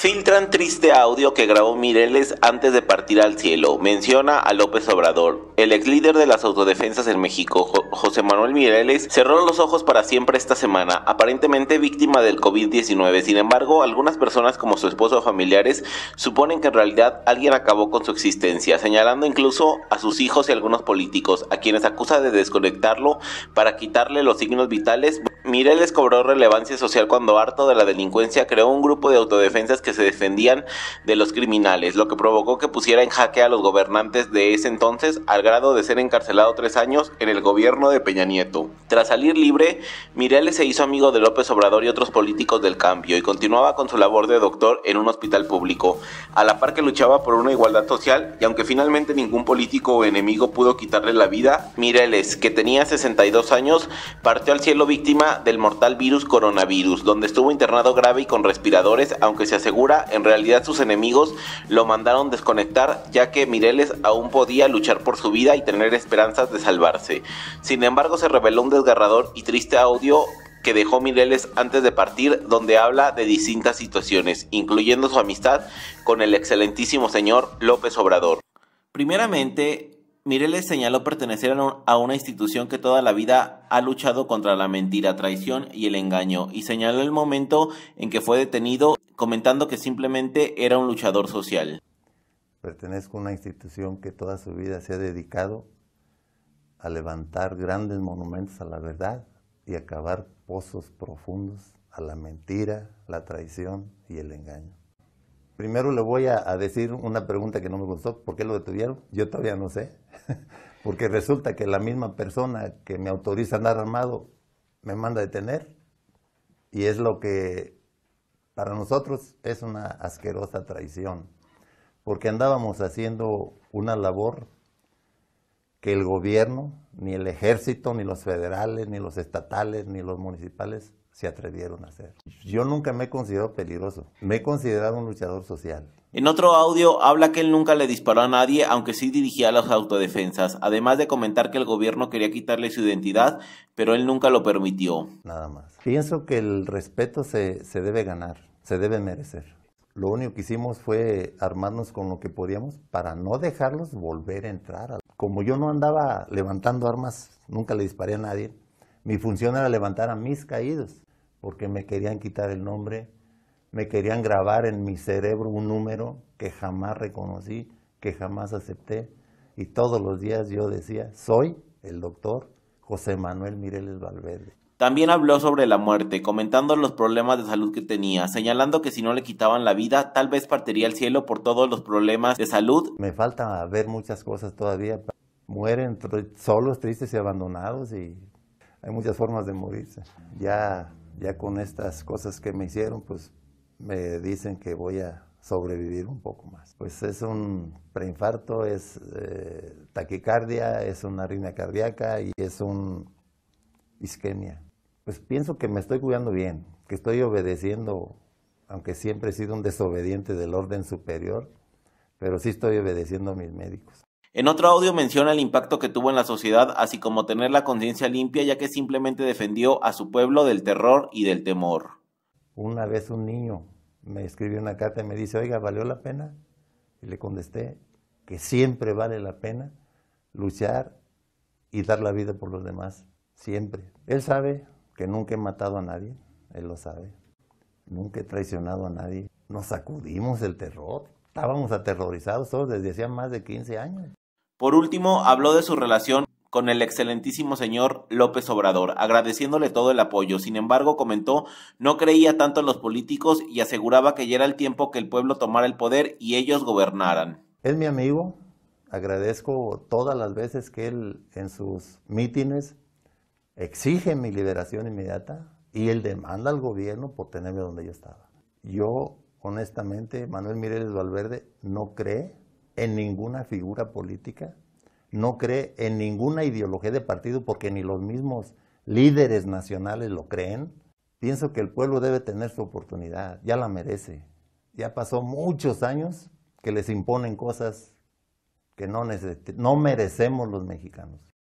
Filtran triste audio que grabó Mireles antes de partir al cielo. Menciona a López Obrador. El ex líder de las autodefensas en México, José Manuel Mireles, cerró los ojos para siempre esta semana, aparentemente víctima del COVID-19. Sin embargo, algunas personas como su esposo o familiares suponen que en realidad alguien acabó con su existencia, señalando incluso a sus hijos y algunos políticos, a quienes acusa de desconectarlo para quitarle los signos vitales Mireles cobró relevancia social cuando, harto de la delincuencia, creó un grupo de autodefensas que se defendían de los criminales, lo que provocó que pusiera en jaque a los gobernantes de ese entonces, al grado de ser encarcelado tres años en el gobierno de Peña Nieto. Tras salir libre, Mireles se hizo amigo de López Obrador y otros políticos del cambio y continuaba con su labor de doctor en un hospital público, a la par que luchaba por una igualdad social y aunque finalmente ningún político o enemigo pudo quitarle la vida, Mireles, que tenía 62 años, partió al cielo víctima del mortal virus coronavirus, donde estuvo internado grave y con respiradores, aunque se asegura en realidad sus enemigos lo mandaron desconectar ya que Mireles aún podía luchar por su vida y tener esperanzas de salvarse. Sin embargo, se reveló un desgarrador y triste audio que dejó Mireles antes de partir, donde habla de distintas situaciones, incluyendo su amistad con el excelentísimo señor López Obrador. Primeramente, Mireles señaló pertenecer a una institución que toda la vida ha luchado contra la mentira, traición y el engaño, y señaló el momento en que fue detenido, comentando que simplemente era un luchador social. Pertenezco a una institución que toda su vida se ha dedicado a levantar grandes monumentos a la verdad y acabar pozos profundos a la mentira, la traición y el engaño. Primero le voy a, decir una pregunta que no me gustó, ¿por qué lo detuvieron? Yo todavía no sé. porque resulta que la misma persona que me autoriza a andar armado me manda a detener y es lo que para nosotros es una asquerosa traición, porque andábamos haciendo una labor que el gobierno, ni el ejército, ni los federales, ni los estatales, ni los municipales se atrevieron a hacer. Yo nunca me he considerado peligroso, me he considerado un luchador social. En otro audio habla que él nunca le disparó a nadie, aunque sí dirigía las autodefensas, además de comentar que el gobierno quería quitarle su identidad, pero él nunca lo permitió. Nada más. Pienso que el respeto se, se debe ganar, se debe merecer. Lo único que hicimos fue armarnos con lo que podíamos para no dejarlos volver a entrar. Como yo no andaba levantando armas, nunca le disparé a nadie, mi función era levantar a mis caídos porque me querían quitar el nombre, me querían grabar en mi cerebro un número que jamás reconocí, que jamás acepté, y todos los días yo decía, soy el doctor José Manuel Mireles Valverde. También habló sobre la muerte, comentando los problemas de salud que tenía, señalando que si no le quitaban la vida, tal vez partiría el cielo por todos los problemas de salud. Me falta ver muchas cosas todavía. Mueren solos, tristes y abandonados y hay muchas formas de morirse. Ya ya con estas cosas que me hicieron, pues me dicen que voy a sobrevivir un poco más. Pues es un preinfarto, es eh, taquicardia, es una arritmia cardíaca y es un isquemia. Pues pienso que me estoy cuidando bien, que estoy obedeciendo, aunque siempre he sido un desobediente del orden superior, pero sí estoy obedeciendo a mis médicos. En otro audio menciona el impacto que tuvo en la sociedad, así como tener la conciencia limpia, ya que simplemente defendió a su pueblo del terror y del temor. Una vez un niño me escribió una carta y me dice, oiga, ¿valió la pena? Y le contesté que siempre vale la pena luchar y dar la vida por los demás, siempre. Él sabe que nunca he matado a nadie, él lo sabe. Nunca he traicionado a nadie. Nos sacudimos del terror, estábamos aterrorizados todos desde hacía más de 15 años. Por último, habló de su relación con el excelentísimo señor López Obrador, agradeciéndole todo el apoyo. Sin embargo, comentó, no creía tanto en los políticos y aseguraba que ya era el tiempo que el pueblo tomara el poder y ellos gobernaran. Es mi amigo, agradezco todas las veces que él en sus mítines exige mi liberación inmediata y él demanda al gobierno por tenerme donde yo estaba. Yo, honestamente, Manuel Mireles Valverde no cree en ninguna figura política, no cree en ninguna ideología de partido porque ni los mismos líderes nacionales lo creen. Pienso que el pueblo debe tener su oportunidad, ya la merece. Ya pasó muchos años que les imponen cosas que no, merecemos los mexicanos.